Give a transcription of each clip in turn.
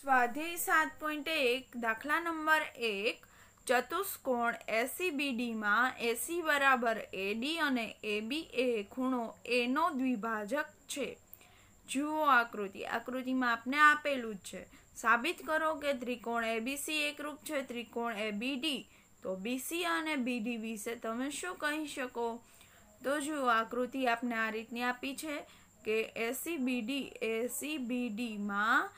સ્વાધ્યાય સાત પોઈન્ટ એક દાખલા નંબર એક ચતુષ્કોણ એસી બીડીમાં એસી બરાબર એડી અને એબી એ ખૂણો એનો દ્વિભાજક છે જુઓ આકૃતિ આકૃતિમાં આપને આપેલું જ છે સાબિત કરો કે ત્રિકોણ એબીસી એકરૂપ છે ત્રિકોણ એબીડી તો બીસી અને બીડી વિશે તમે શું કહી શકો તો જુઓ આકૃતિ આપને આ રીતની આપી છે કે એસી બીડી એસી બીડીમાં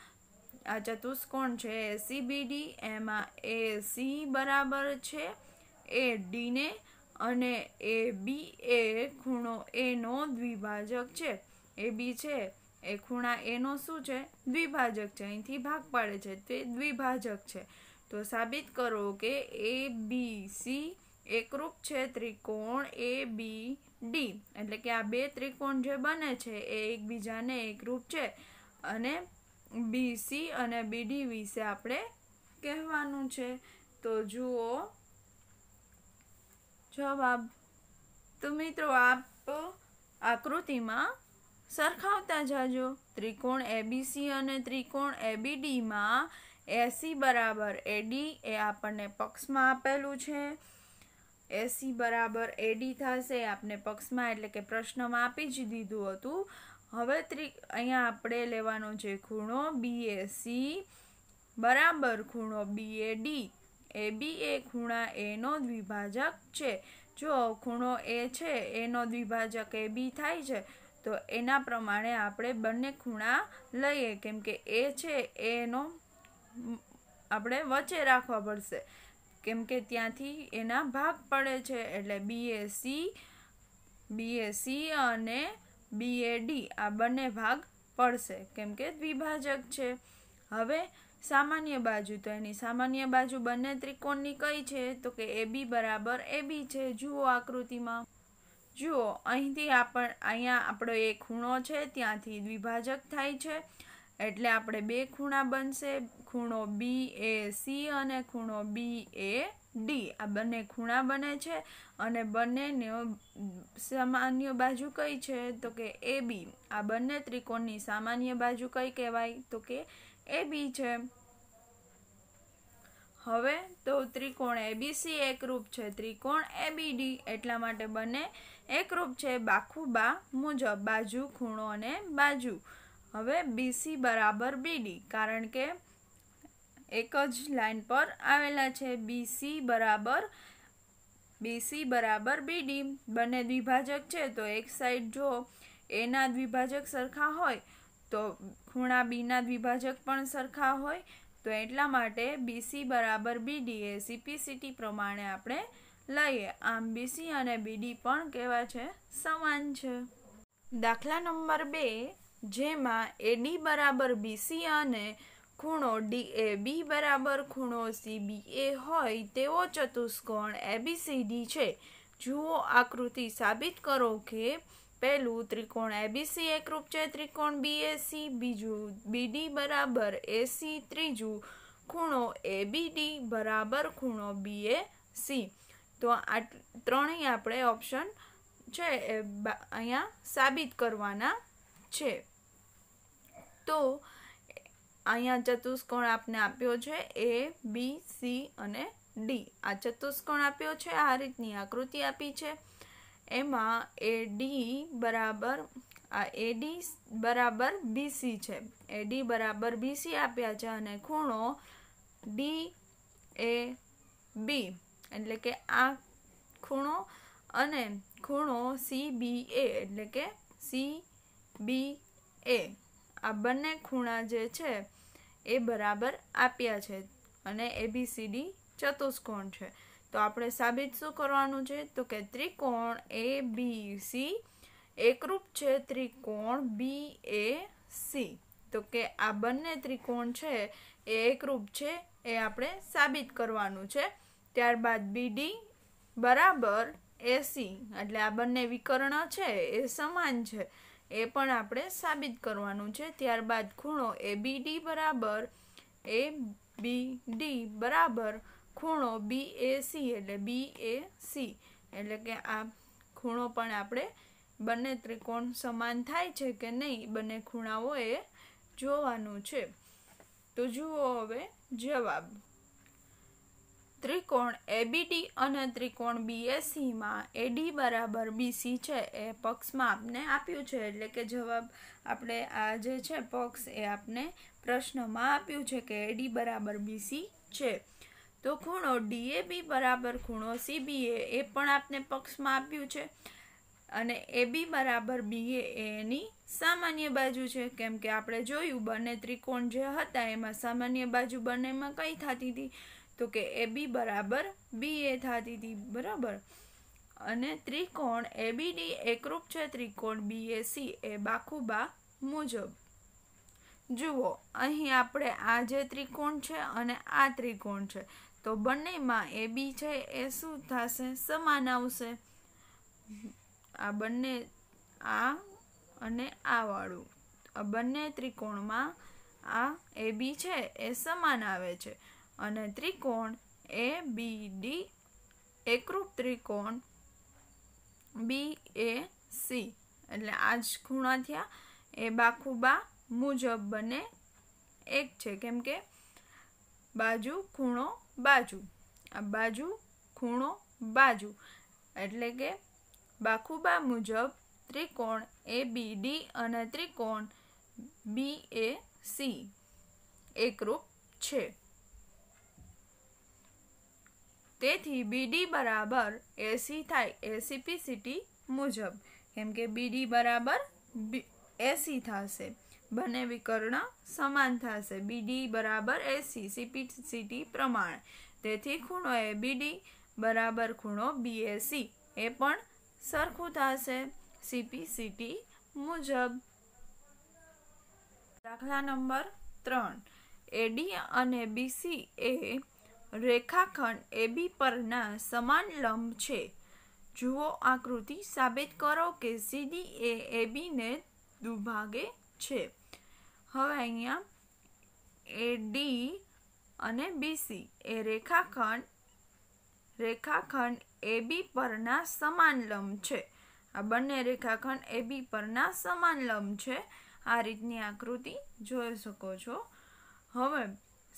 આ ચતુષ્કોણ છે એ સીબીડી એમાં એ સી બરાબર છે એ ડીને અને એ બી એ ખૂણો એનો દ્વિભાજક છે એ બી છે એ ખૂણા એનો શું છે દ્વિભાજક છે અહીંથી ભાગ પાડે છે તે દ્વિભાજક છે તો સાબિત કરો કે એ બી સી એકરૂપ છે ત્રિકોણ એ બી ડી એટલે કે આ બે ત્રિકોણ જે બને છે એ એકબીજાને એકરૂપ છે અને બીસી અને બીડી વિશે આપણે કહેવાનું છે તો જુઓ જવાબ તો મિત્રો આપ આકૃતિમાં સરખાવતા જાજો ત્રિકોણ એબીસી અને ત્રિકોણ એબીડીમાં એસી બરાબર એડી એ આપણને પક્ષમાં આપેલું છે એસી બરાબર એડી થશે આપને પક્ષમાં એટલે કે પ્રશ્નમાં આપી જ દીધું હતું હવે ત્રી અહીંયા આપણે લેવાનો છે ખૂણો બી બરાબર ખૂણો બીએડી એ એ બી એ ખૂણા એનો દ્વિભાજક છે જો ખૂણો એ છે એનો દ્વિભાજક એ બી થાય છે તો એના પ્રમાણે આપણે બંને ખૂણા લઈએ કેમ કે એ છે એનો આપણે વચ્ચે રાખવા પડશે કેમ કે ત્યાંથી એના ભાગ પડે છે એટલે બીએસી બીએસી અને બી બીએડી આ બંને ભાગ પડશે કેમ કે દ્વિભાજક છે હવે સામાન્ય બાજુ તો એની સામાન્ય બાજુ બંને ત્રિકોણની કઈ છે તો કે એ બી બરાબર એ બી છે જુઓ આકૃતિમાં જુઓ અહીંથી આપણ અહીંયા આપણો એ ખૂણો છે ત્યાંથી દ્વિભાજક થાય છે એટલે આપણે બે ખૂણા બનશે ખૂણો બી એ સી અને ખૂણો બી એ ડી આ બંને ખૂણા બને છે અને બંનેને સામાન્ય બાજુ કઈ છે તો કે એ બી આ બંને ત્રિકોણની સામાન્ય બાજુ કઈ કહેવાય તો કે એ બી છે હવે તો ત્રિકોણ એબીસી એકરૂપ છે ત્રિકોણ એબીડી એટલા માટે બંને એકરૂપ છે બાખુબા મુજબ બાજુ ખૂણો અને બાજુ હવે બીસી બરાબર બીડી કારણ કે એક જ લાઇન પર આવેલા છે બીસી બરાબર બીસી બરાબર બીડી બંને દ્વિભાજક છે તો એક સાઈડ જો એના દ્વિભાજક સરખા હોય તો ખૂણા બીના દ્વિભાજક પણ સરખા હોય તો એટલા માટે બીસી બરાબર બીડી એ સીપીસીટી પ્રમાણે આપણે લઈએ આમ બીસી અને બીડી પણ કેવા છે સમાન છે દાખલા નંબર બે જેમાં એડી બરાબર બીસી અને ખૂણો ડી એ બી બરાબર ખૂણો સી બી એ હોય તેવો ચતુષ્કોણ એબીસીડી છે જુઓ આકૃતિ સાબિત કરો કે પહેલું ત્રિકોણ એબીસી એકરૂપ છે ત્રિકોણ બી બીએસી બીજું બીડી બરાબર એસી ત્રીજું ખૂણો એબીડી બરાબર ખૂણો બી એ સી તો આ ત્રણેય આપણે ઓપ્શન છે એ અહીંયા સાબિત કરવાના છે તો અહીંયા ચતુષ્કોણ આપને આપ્યો છે એ બી સી અને ડી આ ચતુષ્કોણ આપ્યો છે આ રીતની આકૃતિ આપી છે એમાં એ ડી બરાબર આ એ ડી બરાબર બીસી છે એ ડી બરાબર બીસી આપ્યા છે અને ખૂણો ડી એ બી એટલે કે આ ખૂણો અને ખૂણો સી બી એ એટલે કે સી બી એ આ બંને ખૂણા જે છે એ બરાબર આપ્યા છે અને એ બી એબીસીડી ચતુષ્કોણ છે તો આપણે સાબિત શું કરવાનું છે તો કે ત્રિકોણ એ બી સી એકરૂપ છે ત્રિકોણ બી એ સી તો કે આ બંને ત્રિકોણ છે એ એકરૂપ છે એ આપણે સાબિત કરવાનું છે ત્યારબાદ બીડી બરાબર એસી એટલે આ બંને વિકર્ણ છે એ સમાન છે એ પણ આપણે સાબિત કરવાનું છે ત્યારબાદ ખૂણો એ બી ડી બરાબર એ બી ડી બરાબર ખૂણો બી એ સી એટલે બી એ સી એટલે કે આ ખૂણો પણ આપણે બંને ત્રિકોણ સમાન થાય છે કે નહીં બંને ખૂણાઓ એ જોવાનું છે તો જુઓ હવે જવાબ ત્રિકોણ એબીટી અને ત્રિકોણ બીએસસીમાં એડી બરાબર બીસી છે એ પક્ષમાં આપને આપ્યું છે એટલે કે જવાબ આપણે આ જે છે પક્ષ એ આપને પ્રશ્નમાં આપ્યું છે કે એડી બરાબર બીસી છે તો ખૂણો ડીએબી બરાબર ખૂણો સીબીએ એ પણ આપને પક્ષમાં આપ્યું છે અને એબી બરાબર બીએ એની સામાન્ય બાજુ છે કેમ કે આપણે જોયું બંને ત્રિકોણ જે હતા એમાં સામાન્ય બાજુ બંનેમાં કઈ થતી હતી તો કે એ બી બરાબર બી એ થતી હતી બરાબર અને ત્રિકોણ એબીડી એકરૂપ છે ત્રિકોણ બીએસી એ બાખુબા મુજબ જુઓ અહીં આપણે આ જે ત્રિકોણ છે અને આ ત્રિકોણ છે તો બંનેમાં એ બી છે એ શું થશે સમાન આવશે આ બંને આ અને આ વાળું આ બંને ત્રિકોણમાં આ એ બી છે એ સમાન આવે છે અને ત્રિકોણ એ બી ડી એકરૂપ ત્રિકોણ બી એ સી એટલે આ જ ખૂણા થયા એ બાખુબા મુજબ બને એક છે કેમ કે બાજુ ખૂણો બાજુ આ બાજુ ખૂણો બાજુ એટલે કે બાખુબા મુજબ ત્રિકોણ એ બી ડી અને ત્રિકોણ બી એ સી એકરૂપ છે તેથી બીડી બરાબર એસી થાય એસીપીસીટી મુજબ કેમ કે બીડી બરાબર એસી થશે બંને વિકર્ણ સમાન થશે બીડી બરાબર એસી સીપીસીટી પ્રમાણે તેથી ખૂણો એ બીડી બરાબર ખૂણો બીએસી એ પણ સરખું થશે સીપીસીટી મુજબ દાખલા નંબર ત્રણ એડી અને બીસી એ રેખાખંડ એબી પરના સમાન લંબ છે જુઓ આકૃતિ સાબિત કરો કે સીડી એ એબીને દુભાગે છે હવે અહીંયા એડી અને બીસી એ રેખાખંડ રેખાખંડ એબી પરના સમાન લંબ છે આ બંને રેખાખંડ એબી પરના સમાન લંબ છે આ રીતની આકૃતિ જોઈ શકો છો હવે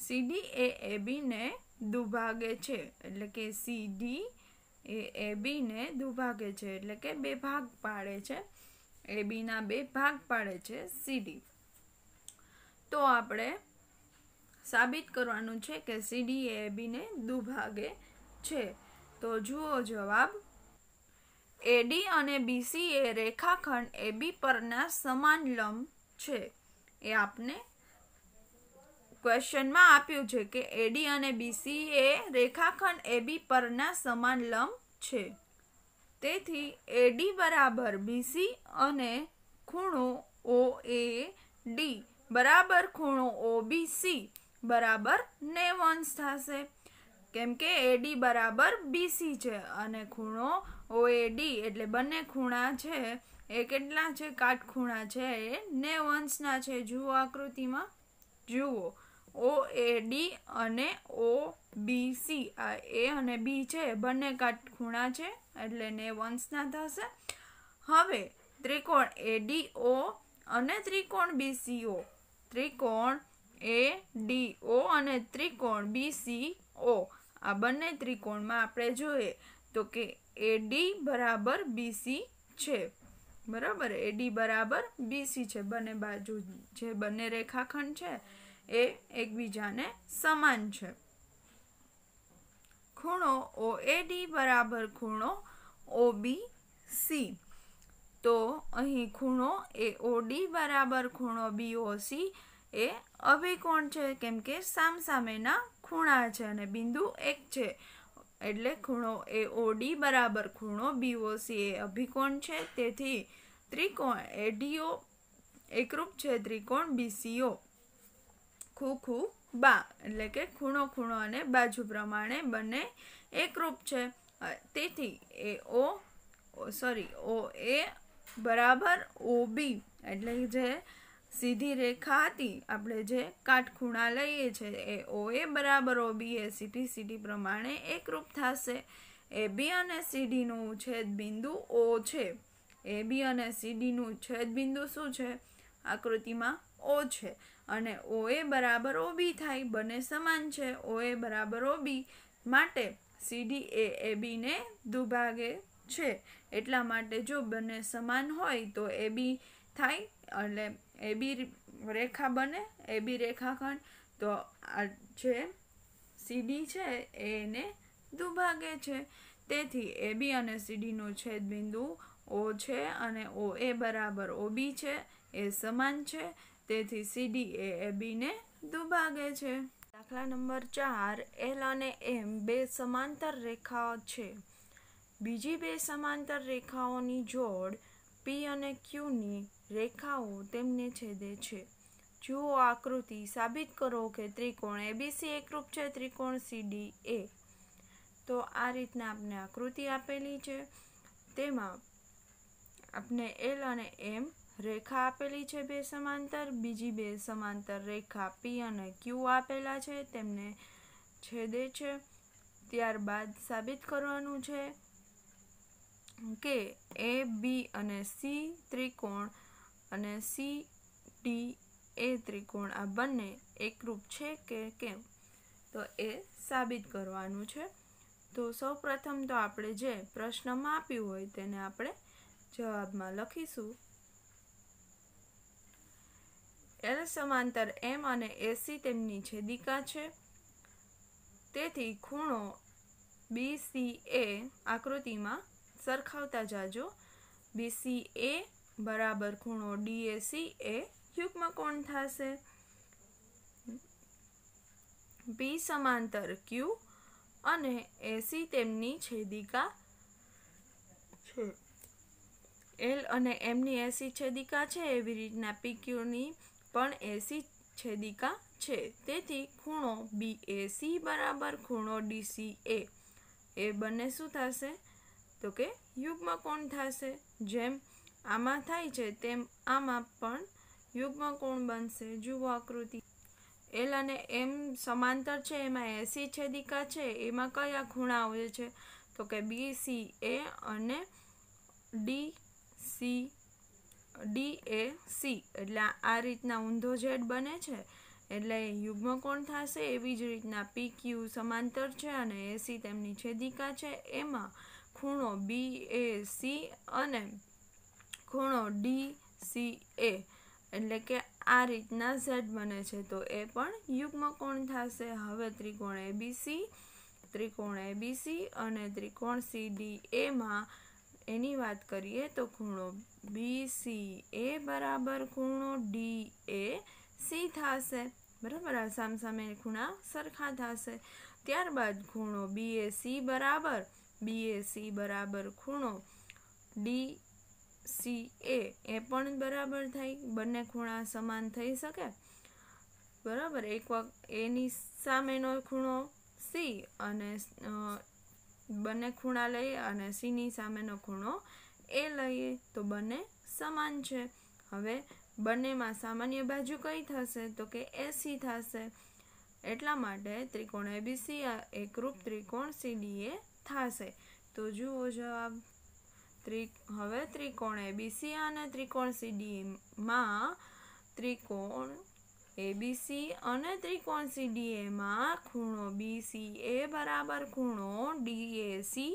સીડી એ એબીને દુભાગે છે એટલે કે સી ડી એ એ બીને દુભાગે છે એટલે કે બે ભાગ પાડે છે એ બીના બે ભાગ પાડે છે સી ડી તો આપણે સાબિત કરવાનું છે કે સી ડી એ બીને દુભાગે છે તો જુઓ જવાબ એડી અને બીસી એ રેખાખંડ એબી પરના સમાન લંબ છે એ આપને ક્વેશ્ચનમાં આપ્યું છે કે એડી અને બીસી એ રેખાખંડ એબી પરના સમાન લંબ છે તેથી એડી બરાબર બીસી અને ખૂણો ઓ એ ડી બરાબર ખૂણો ઓ બી સી બરાબર નેવન્સ થશે કેમ કે એડી બરાબર બીસી છે અને ખૂણો ઓ એ ડી એટલે બંને ખૂણા છે એ કેટલા છે કાટખૂણા છે એ નેવન્સના છે જુઓ આકૃતિમાં જુઓ ઓ એ ડી અને ઓ બી સી આ એ અને બી છે બંને કાટખૂણા છે એટલે ને વંશના થશે હવે ત્રિકોણ એ ડી ઓ અને ત્રિકોણ બી સી ઓ ત્રિકોણ એ ડી ઓ અને ત્રિકોણ બી સી ઓ આ બંને ત્રિકોણમાં આપણે જોઈએ તો કે એ ડી બરાબર બી સી છે બરાબર એ ડી બરાબર બી સી છે બંને બાજુ જે બંને રેખાખંડ છે એ એકબીજાને સમાન છે ખૂણો ઓ ઓએડી બરાબર ખૂણો સી તો અહીં ખૂણો એ ઓડી બરાબર ખૂણો સી એ અભિકોણ છે કેમ કે સામસામેના ખૂણા છે અને બિંદુ એક છે એટલે ખૂણો એ ઓડી બરાબર ખૂણો સી એ અભિકોણ છે તેથી ત્રિકોણ એડીઓ એકરૂપ છે ત્રિકોણ બી બીસીઓ ખૂ ખૂ બા એટલે કે ખૂણો ખૂણો અને બાજુ પ્રમાણે બંને એકરૂપ છે તેથી એ ઓ સોરી ઓ એ બરાબર ઓ બી એટલે જે સીધી રેખા હતી આપણે જે કાટખૂણા લઈએ છીએ એ ઓ એ બરાબર ઓ બી એ સીટી સીટી પ્રમાણે એકરૂપ થશે એ બી અને સીડીનું છેદબિંદુ ઓ છે એ બી અને સીડીનું છેદબિંદુ શું છે આકૃતિમાં ઓ છે અને ઓ એ બરાબર ઓબી થાય બંને સમાન છે ઓ એ બરાબર ઓબી માટે સીડી એ એ બીને દુભાગે છે એટલા માટે જો બંને સમાન હોય તો એ બી થાય એટલે એ બી રેખા બને એ બી રેખાખંડ તો આ જે સીડી છે એને દુભાગે છે તેથી એ બી અને સીડીનો છેદ બિંદુ ઓ છે અને ઓ એ બરાબર ઓ બી છે એ સમાન છે તેથી સીડી એ એ બીને દુભાગે છે દાખલા નંબર ચાર એલ અને એમ બે સમાંતર રેખાઓ છે બીજી બે સમાંતર રેખાઓની જોડ પી અને ક્યુની રેખાઓ તેમને છેદે છે જુઓ આકૃતિ સાબિત કરો કે ત્રિકોણ એબીસી એકરૂપ છે ત્રિકોણ સીડી એ તો આ રીતના આપણે આકૃતિ આપેલી છે તેમાં આપણે એલ અને એમ રેખા આપેલી છે બે સમાંતર બીજી બે સમાંતર રેખા પી અને ક્યુ આપેલા છે તેમને છેદે છે ત્યારબાદ સાબિત કરવાનું છે કે એ બી અને સી ત્રિકોણ અને સી ડી એ ત્રિકોણ આ બંને એકરૂપ છે કે કેમ તો એ સાબિત કરવાનું છે તો સૌ પ્રથમ તો આપણે જે પ્રશ્નમાં આપ્યું હોય તેને આપણે જવાબમાં લખીશું એલ સમાંતર એમ અને એસી તેમની છેદિકા છે તેથી ખૂણો બીસી એ આકૃતિમાં સરખાવતા જાજો બીસી એ બરાબર ખૂણો ડીએસી એ કોણ થશે બી સમાંતર ક્યુ અને એસી તેમની છેદિકા છે એલ અને એમની એસી છેદિકા છે એવી રીતના પી ક્યુની પણ એસી છેદિકા છે તેથી ખૂણો બી બીએસી બરાબર ખૂણો ડીસીએ એ બંને શું થશે તો કે યુગ્મ કોણ થશે જેમ આમાં થાય છે તેમ આમાં પણ યુગ્મ કોણ બનશે જુઓ આકૃતિ એલ અને એમ સમાંતર છે એમાં એસી છેદિકા છે એમાં કયા ખૂણા આવે છે તો કે બી સી એ અને D C D A C એટલે આ રીતના ઊંધો ઝેડ બને છે એટલે યુગ્મ કોણ થશે એવી જ રીતના પી ક્યુ સમાંતર છે અને એસી તેમની છેદિકા છે એમાં ખૂણો બી એ સી અને ખૂણો ડી સી એ એટલે કે આ રીતના ઝેડ બને છે તો એ પણ યુગ્મ કોણ થશે હવે ત્રિકોણ એ એબીસી ત્રિકોણ એ એબીસી અને ત્રિકોણ સી ડી એમાં એની વાત કરીએ તો ખૂણો બી સી એ બરાબર ખૂણો ડી એ સી થશે બરાબર આ સામસામે ખૂણા સરખા થશે ત્યારબાદ ખૂણો બી એ સી બરાબર બી એ સી બરાબર ખૂણો ડી સી એ એ પણ બરાબર થાય બંને ખૂણા સમાન થઈ શકે બરાબર એક વખત એની સામેનો ખૂણો સી અને બંને ખૂણા લઈએ અને સીની સામેનો ખૂણો એ લઈએ તો બંને સમાન છે હવે બંનેમાં સામાન્ય બાજુ કઈ થશે તો કે એસી થશે એટલા માટે ત્રિકોણ એબીસી એકરૂપ ત્રિકોણ સીડીએ થશે તો જુઓ જવાબ ત્રિ હવે ત્રિકોણ એબીસી અને ત્રિકોણ સીડીમાં ત્રિકોણ એબીસી અને ત્રિકોણ સીડીએમાં ખૂણો બીસીએ બરાબર ખૂણો ડીએસી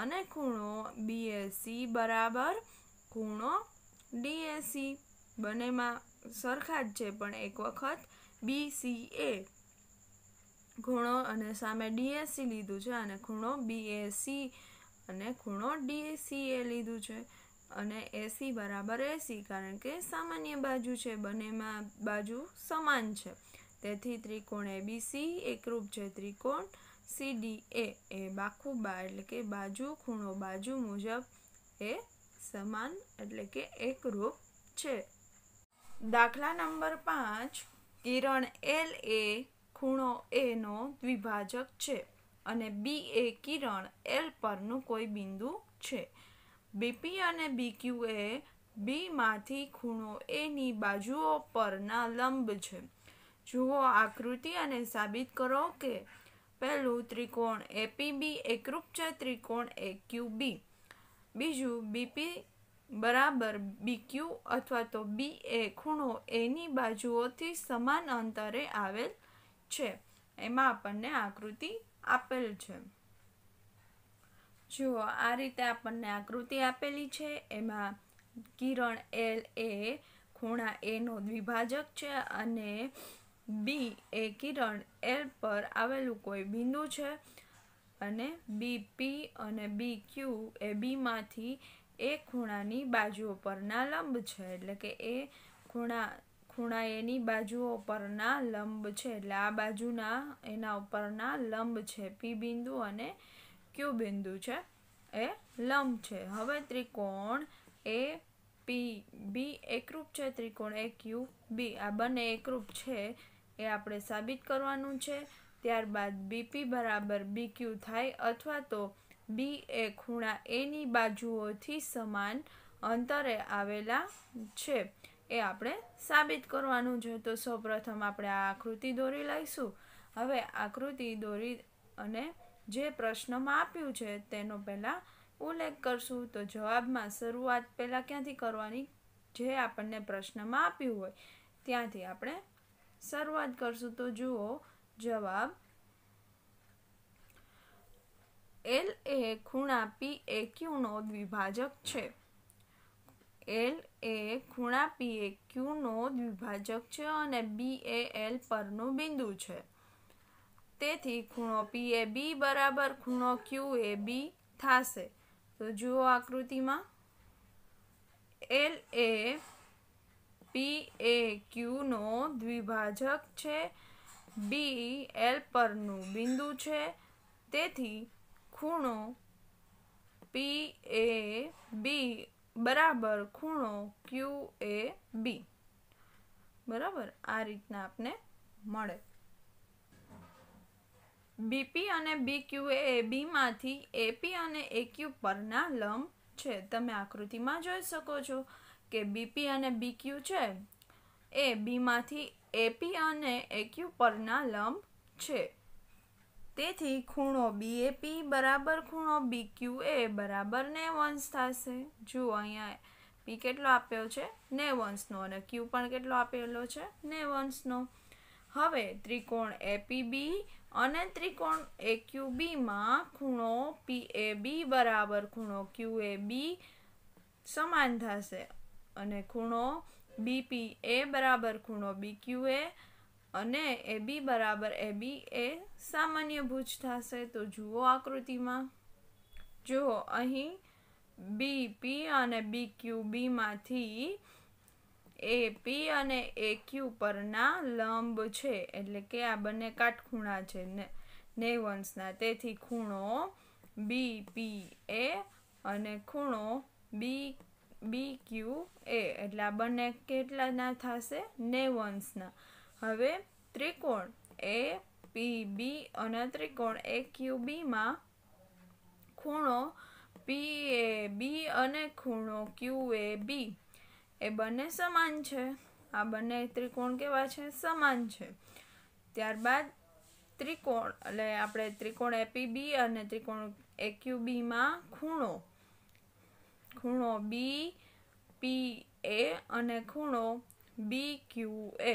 અને ખૂણો બીએસસી બરાબર ખૂણો ડીએસી બંનેમાં સરખા જ છે પણ એક વખત બીસીએ ખૂણો અને સામે ડીએસસી લીધું છે અને ખૂણો બીએસી અને ખૂણો ડીએસીએ લીધું છે અને એસી બરાબર એસી કારણ કે સામાન્ય બાજુ છે બંનેમાં બાજુ સમાન છે તેથી ત્રિકોણ એ બી સી એકરૂપ છે ત્રિકોણ સીડીએ એ એ બાખુબા એટલે કે બાજુ ખૂણો બાજુ મુજબ એ સમાન એટલે કે એકરૂપ છે દાખલા નંબર પાંચ કિરણ એલ એ ખૂણો એનો દ્વિભાજક છે અને બી એ કિરણ એલ પરનું કોઈ બિંદુ છે બીપી અને બીક્યુ એ બીમાંથી ખૂણો એની બાજુઓ પરના લંબ છે જુઓ આકૃતિ અને સાબિત કરો કે પહેલું ત્રિકોણ એપીબી એકરૂપ છે ત્રિકોણ બી બીજું બીપી બરાબર બીક્યુ અથવા તો બી એ ખૂણો એની બાજુઓથી સમાન અંતરે આવેલ છે એમાં આપણને આકૃતિ આપેલ છે જુઓ આ રીતે આપણને આકૃતિ આપેલી છે એમાં કિરણ એલ એ ખૂણા એનો દ્વિભાજક છે અને બી એ કિરણ એલ પર આવેલું કોઈ બિંદુ છે અને બી પી અને બી ક્યુ એ બીમાંથી એ ખૂણાની બાજુઓ પરના લંબ છે એટલે કે એ ખૂણા ખૂણા એની બાજુઓ પરના લંબ છે એટલે આ બાજુના એના ઉપરના લંબ છે પી બિંદુ અને ક્યુ બિંદુ છે એ લંબ છે હવે ત્રિકોણ એ પી બી એકરૂપ છે ત્રિકોણ એ ક્યુ બી આ બંને એકરૂપ છે એ આપણે સાબિત કરવાનું છે ત્યારબાદ બીપી બરાબર બી ક્યુ થાય અથવા તો બી એ ખૂણા એની બાજુઓથી સમાન અંતરે આવેલા છે એ આપણે સાબિત કરવાનું છે તો સૌપ્રથમ આપણે આ આકૃતિ દોરી લઈશું હવે આકૃતિ દોરી અને જે પ્રશ્નમાં આપ્યું છે તેનો પહેલાં ઉલ્લેખ કરશું તો જવાબમાં શરૂઆત પહેલાં ક્યાંથી કરવાની જે આપણને પ્રશ્નમાં આપ્યું હોય ત્યાંથી આપણે શરૂઆત કરશું તો જુઓ જવાબ એલ એ ખૂણા પી એ ક્યુનો દ્વિભાજક છે એલ એ ખૂણા પી એ ક્યુનો દ્વિભાજક છે અને બી એ એલ પરનું બિંદુ છે તેથી ખૂણો પી એ બી બરાબર ખૂણો ક્યુ એ બી થશે તો જુઓ આકૃતિમાં એલ એ પી એ ક્યુનો દ્વિભાજક છે બી એલ પરનું બિંદુ છે તેથી ખૂણો પી એ બી બરાબર ખૂણો ક્યુ એ બી બરાબર આ રીતના આપને મળે બીપી અને બી ક્યુ એ બીમાંથી એપી અને એક્યુ પરના લંબ છે તમે આકૃતિમાં જોઈ શકો છો કે બીપી અને બી ક્યુ છે એ બીમાંથી એપી અને એક્યુ પરના લંબ છે તેથી ખૂણો બીએપી બરાબર ખૂણો બી ક્યુ એ બરાબર ને વંશ થશે જુઓ અહીંયા પી કેટલો આપ્યો છે ને વંશનો અને ક્યુ પણ કેટલો આપેલો છે ને વંશનો હવે ત્રિકોણ એપીબી અને ત્રિકોણ એ એક્યુબીમાં ખૂણો પી એ બી બરાબર ખૂણો ક્યુ એ બી સમાન થશે અને ખૂણો બીપી એ બરાબર ખૂણો બી ક્યુ એ અને એ બી બરાબર એબી એ સામાન્ય ભુજ થશે તો જુઓ આકૃતિમાં જુઓ અહીં બીપી અને બી બીક્યુબીમાંથી એ પી અને એ ક્યુ પરના લંબ છે એટલે કે આ બંને કાટખૂણા છે ને નેવન્સના તેથી ખૂણો બી પી એ અને ખૂણો બી બી ક્યુ એ એટલે આ બંને કેટલાના થશે નેવન્સના હવે ત્રિકોણ એ પી બી અને ત્રિકોણ એ ક્યુ બીમાં ખૂણો પી એ બી અને ખૂણો ક્યુ એ બી એ બંને સમાન છે આ બંને ત્રિકોણ કેવા છે સમાન છે ત્યારબાદ ત્રિકોણ એટલે આપણે ત્રિકોણ એપીબી અને ત્રિકોણ એક્યુબીમાં ખૂણો ખૂણો બી પી એ અને ખૂણો બી ક્યુ એ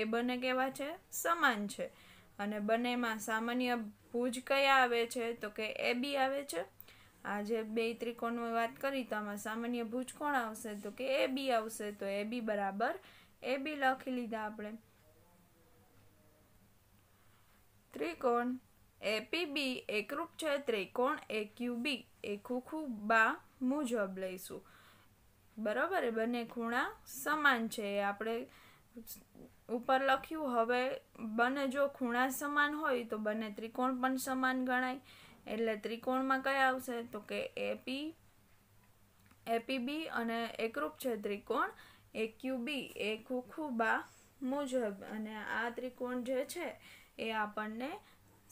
એ બંને કેવા છે સમાન છે અને બંનેમાં સામાન્ય ભુજ કયા આવે છે તો કે એ બી આવે છે આ જે બે ત્રિકોણની વાત કરી તો આમાં સામાન્ય ભુજ કોણ આવશે તો કે એ બી આવશે તો એ બી બરાબર એ બી લખી લીધા આપણે ત્રિકોણ એપીબી એકરૂપ છે ત્રિકોણ એ એક્યુબી એ ખૂખું બા મુજબ લઈશું બરાબર બંને ખૂણા સમાન છે એ આપણે ઉપર લખ્યું હવે બંને જો ખૂણા સમાન હોય તો બંને ત્રિકોણ પણ સમાન ગણાય એટલે ત્રિકોણમાં કયા આવશે તો કે એપી એપીબી અને એકરૂપ છે ત્રિકોણ એ ક્યુબી એ ખુખુબા મુજબ અને આ ત્રિકોણ જે છે એ આપણને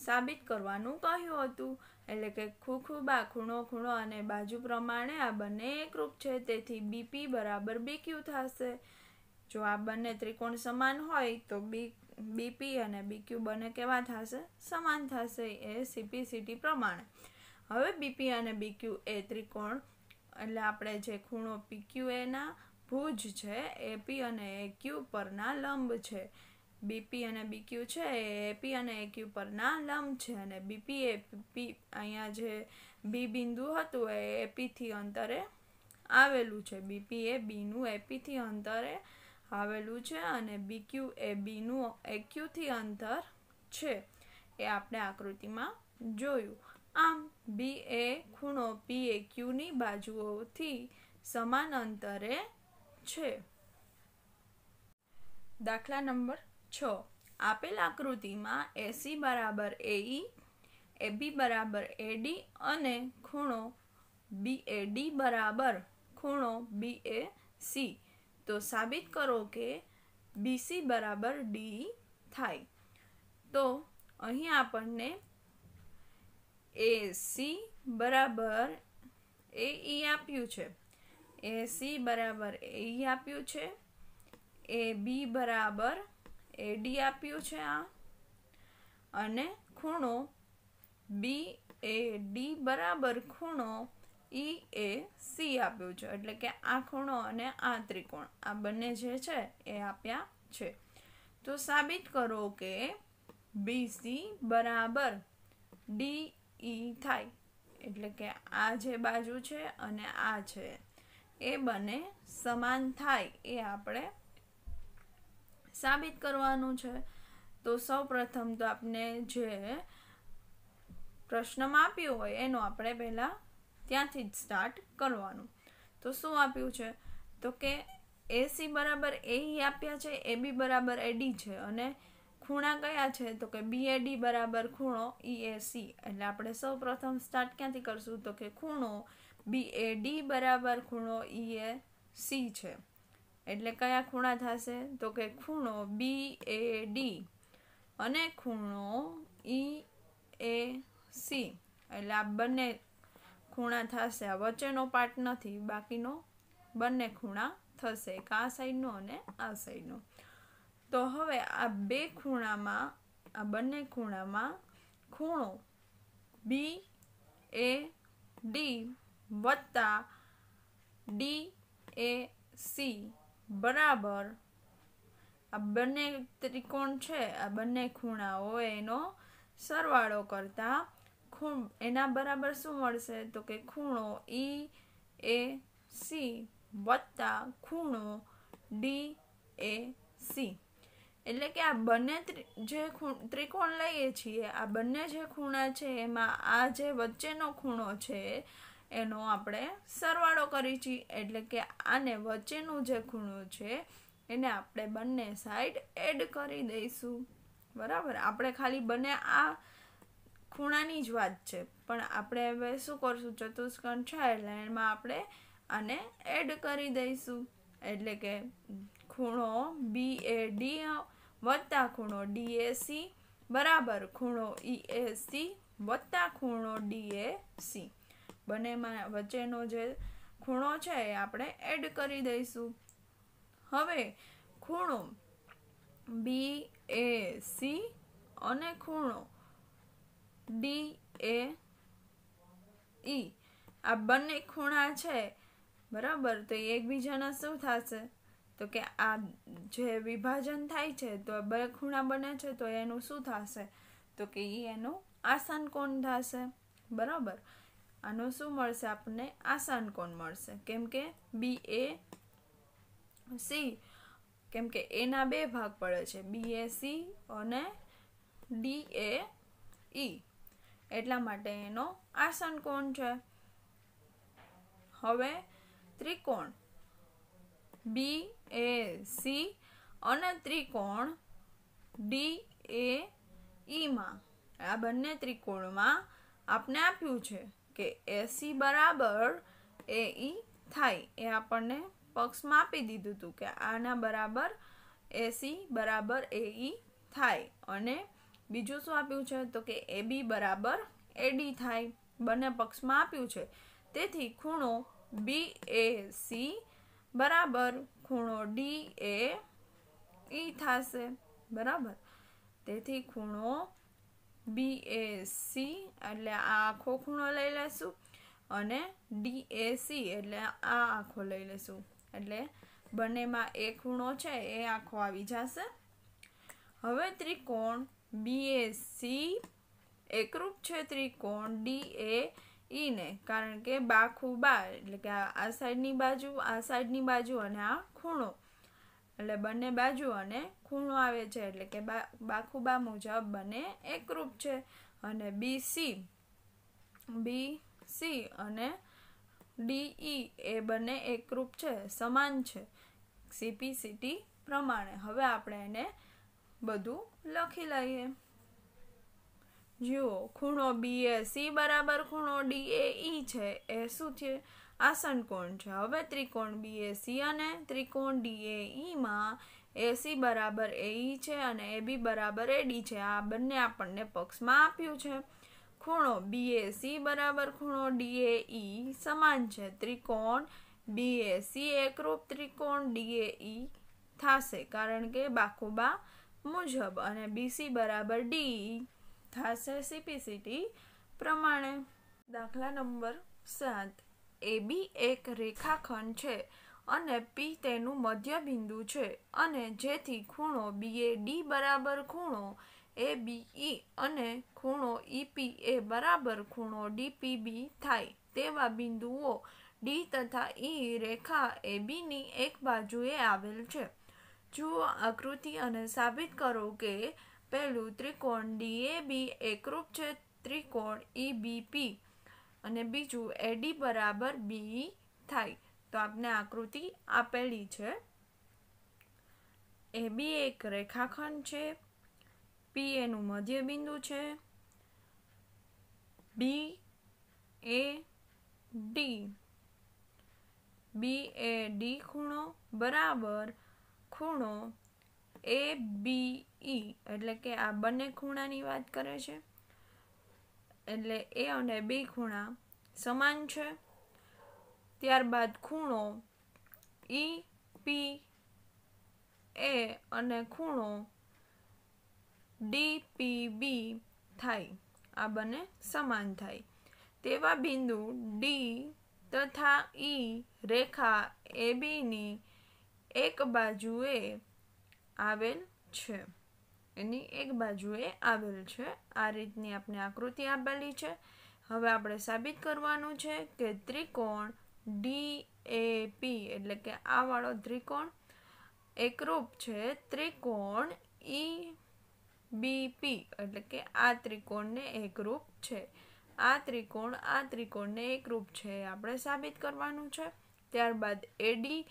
સાબિત કરવાનું કહ્યું હતું એટલે કે ખુખુબા ખૂણો ખૂણો અને બાજુ પ્રમાણે આ બંને એકરૂપ છે તેથી બીપી બરાબર બીક્યુ થશે જો આ બંને ત્રિકોણ સમાન હોય તો બી બીપી અને બીક્યુ બંને કેવા થશે સમાન થશે એ સીપીસીટી પ્રમાણે હવે બીપી અને બીક્યુ એ ત્રિકોણ એટલે આપણે જે ખૂણો પીક્યુ એના ભુજ છે એપી અને એક્યુ પરના લંબ છે બીપી અને બીક્યુ છે એ એપી અને એક્યુ પરના લંબ છે અને બીપી એ પી અહીંયા જે બી બિંદુ હતું એ એપીથી અંતરે આવેલું છે બીપી એ બીનું એપીથી અંતરે આવેલું છે અને બી ક્યુ એ બીનું એક્યુથી અંતર છે એ આપણે આકૃતિમાં જોયું આમ બી એ ખૂણો પી એ ક્યુની બાજુઓથી સમાન અંતરે છે દાખલા નંબર છ આપેલ આકૃતિમાં એસી બરાબર એ એબી e, બરાબર એ ડી અને ખૂણો બી એડી બરાબર ખૂણો બી એ સી તો સાબિત કરો કે બીસી બરાબર ડી થાય તો અહીં આપણને એ સી બરાબર એ ઈ e આપ્યું છે એ સી બરાબર એ ઈ e આપ્યું છે એ બી બરાબર એ ડી આપ્યું છે આ અને ખૂણો બી એ ડી બરાબર ખૂણો ઈ એ સી આપ્યું છે એટલે કે આ ખૂણો અને આ ત્રિકોણ આ બંને જે છે એ આપ્યા છે તો સાબિત કરો કે બીસી બરાબર ડી ઈ થાય એટલે કે આ જે બાજુ છે અને આ છે એ બંને સમાન થાય એ આપણે સાબિત કરવાનું છે તો સૌ પ્રથમ તો આપણે જે પ્રશ્નમાં આપ્યો હોય એનો આપણે પહેલાં ત્યાંથી જ સ્ટાર્ટ કરવાનું તો શું આપ્યું છે તો કે એસી બરાબર એ આપ્યા છે એ બી બરાબર એડી છે અને ખૂણા કયા છે તો કે બી એડી બરાબર ખૂણો ઈ e એસી એટલે આપણે સૌ પ્રથમ સ્ટાર્ટ ક્યાંથી કરશું તો કે ખૂણો બી એડી બરાબર ખૂણો ઈ એ સી છે એટલે કયા ખૂણા થશે તો કે ખૂણો બી એ ડી અને ખૂણો ઈ એ સી એટલે આ બંને ખૂણા થશે આ વચ્ચેનો પાર્ટ નથી બાકીનો બંને ખૂણા થશે એક આ સાઈડનો અને આ સાઈડનો તો હવે આ બે ખૂણામાં આ બંને ખૂણામાં ખૂણો બી એ ડી વત્તા ડી એ સી બરાબર આ બંને ત્રિકોણ છે આ બંને ખૂણાઓ એનો સરવાળો કરતાં ખૂણ એના બરાબર શું મળશે તો કે ખૂણો ઈ એ સી વત્તા ખૂણો ડી એ સી એટલે કે આ બંને જે ત્રિકોણ લઈએ છીએ આ બંને જે ખૂણા છે એમાં આ જે વચ્ચેનો ખૂણો છે એનો આપણે સરવાળો કરી છીએ એટલે કે આને વચ્ચેનું જે ખૂણો છે એને આપણે બંને સાઈડ એડ કરી દઈશું બરાબર આપણે ખાલી બંને આ ખૂણાની જ વાત છે પણ આપણે હવે શું કરશું ચતુષ્કંઠ છે એટલે એમાં આપણે આને એડ કરી દઈશું એટલે કે ખૂણો બી એ ડી વત્તા ખૂણો ડી એ સી બરાબર ખૂણો ઈ એ સી વત્તા ખૂણો ડી એ સી બંનેમાં વચ્ચેનો જે ખૂણો છે એ આપણે એડ કરી દઈશું હવે ખૂણો બી એ સી અને ખૂણો ડી એ ઈ આ બંને ખૂણા છે બરાબર તો એ એકબીજાના શું થશે તો કે આ જે વિભાજન થાય છે તો બે ખૂણા બને છે તો એનું શું થશે તો કે એ એનું આસાન કોણ થશે બરાબર આનું શું મળશે આપણને આસાન કોણ મળશે કેમ કે બી એ સી કેમ કે એના બે ભાગ પડે છે બી એ સી અને ડી એ ઈ એટલા માટે એનો આસન કોણ છે હવે ત્રિકોણ બી એ સી અને ત્રિકોણ ડી એ ઈમાં e આ બંને ત્રિકોણમાં આપણે આપ્યું છે કે એસી બરાબર એ ઈ e થાય એ આપણને પક્ષમાં આપી દીધું હતું કે આના બરાબર એસી બરાબર એ ઈ e થાય અને બીજું શું આપ્યું છે તો કે એ બી બરાબર એડી થાય બંને પક્ષમાં આપ્યું છે તેથી ખૂણો બી એ સી બરાબર ખૂણો ડી એ ઈ e થશે બરાબર તેથી ખૂણો બી એ સી એટલે આ આખો ખૂણો લઈ લેશું અને ડી એ સી એટલે આ આખો લઈ લેશું એટલે બંનેમાં એ ખૂણો છે એ આખો આવી જશે હવે ત્રિકોણ બીએસસી એકરૂપ છે ત્રિકોણ ડી એ ઈને કારણ કે બાખુ બા એટલે કે આ સાઈડની બાજુ આ સાઈડની બાજુ અને આ ખૂણો એટલે બંને બાજુ અને ખૂણો આવે છે એટલે કે બા બા મુજબ બંને એકરૂપ છે અને બી સી બી સી અને ડીઈ એ બંને એકરૂપ છે સમાન છે સીપી સીટી પ્રમાણે હવે આપણે એને બધું લખી લઈએ જુઓ ખૂણો બીએસી બરાબર ખૂણો ડીએઈ e છે એ શું છે આસન કોણ છે હવે ત્રિકોણ બીએસી અને ત્રિકોણ ડીએઈમાં e એસી બરાબર એઈ e છે અને એ બી બરાબર એડી છે આ બંને આપણને પક્ષમાં આપ્યું છે ખૂણો બીએસી બરાબર ખૂણો ડીએઈ સમાન છે ત્રિકોણ બીએસી એકરૂપ ત્રિકોણ ડીએઈ થશે કારણ કે બાખુબા મુજબ અને બીસી બરાબર ડી થશે સીપીસીટી પ્રમાણે દાખલા નંબર સાત એ બી એક રેખાખંડ છે અને પી તેનું મધ્ય બિંદુ છે અને જેથી ખૂણો બી એ ડી બરાબર ખૂણો એ બી ઈ અને ખૂણો ઈપી e એ બરાબર ખૂણો બી થાય તેવા બિંદુઓ ડી તથા ઈ e રેખા એ બીની એક બાજુએ આવેલ છે જુઓ આકૃતિ અને સાબિત કરો કે પહેલું ત્રિકોણ ડીએબી એકરૂપ છે ત્રિકોણ ઈબીપી e અને બીજું એડી બરાબર બી થાય તો આપને આકૃતિ આપેલી છે એ બી એક રેખાખંડ છે પી એનું મધ્યબિંદુ છે બી A D B A D ખૂણો બરાબર ખૂણો એ બી ઈ એટલે કે આ બંને ખૂણાની વાત કરે છે એટલે એ અને બી ખૂણા સમાન છે ત્યારબાદ ખૂણો ઈ પી એ અને ખૂણો ડી પી બી થાય આ બંને સમાન થાય તેવા બિંદુ ડી તથા ઈ રેખા એ બીની એક બાજુએ આવેલ છે એની એક બાજુએ આવેલ છે આ રીતની આપણે આકૃતિ આપેલી છે હવે આપણે સાબિત કરવાનું છે કે ત્રિકોણ ડી એ પી એટલે કે આ વાળો ત્રિકોણ એકરૂપ છે ત્રિકોણ ઈ બી પી એટલે કે આ ત્રિકોણને એકરૂપ છે આ ત્રિકોણ આ ત્રિકોણને એકરૂપ છે આપણે સાબિત કરવાનું છે ત્યારબાદ એડી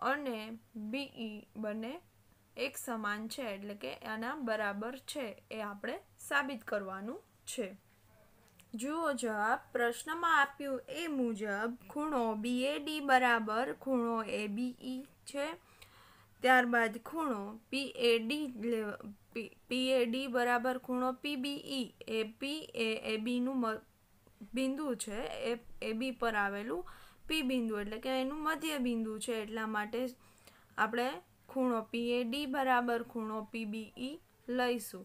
અને બીઈ e બંને એક સમાન છે એટલે કે આના બરાબર છે એ આપણે સાબિત કરવાનું છે જુઓ જવાબ પ્રશ્નમાં આપ્યું એ મુજબ ખૂણો બીએડી બરાબર ખૂણો એ બીઈ e છે ત્યારબાદ ખૂણો પીએડી પીએડી બરાબર ખૂણો પીબીઈ e એ પી એ બીનું બિંદુ છે એ એ બી પર આવેલું પી બિંદુ એટલે કે એનું મધ્ય બિંદુ છે એટલા માટે આપણે ખૂણો પી એ ડી બરાબર ખૂણો ઈ e લઈશું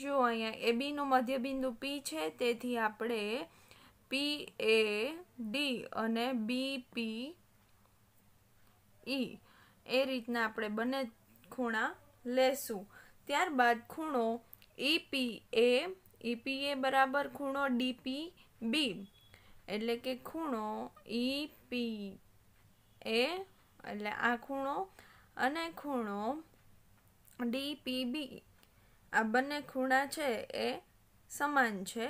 જો અહીંયા એ બીનું મધ્યબિંદુ પી છે તેથી આપણે પી એ ડી અને બી પી ઈ એ રીતના આપણે બંને ખૂણા લેશું ત્યારબાદ ખૂણો ઈપી એ ઈપી એ બરાબર ખૂણો ડી પી બી એટલે કે ખૂણો ઈ પી એ એટલે આ ખૂણો અને ખૂણો ડી પી બી આ બંને ખૂણા છે એ સમાન છે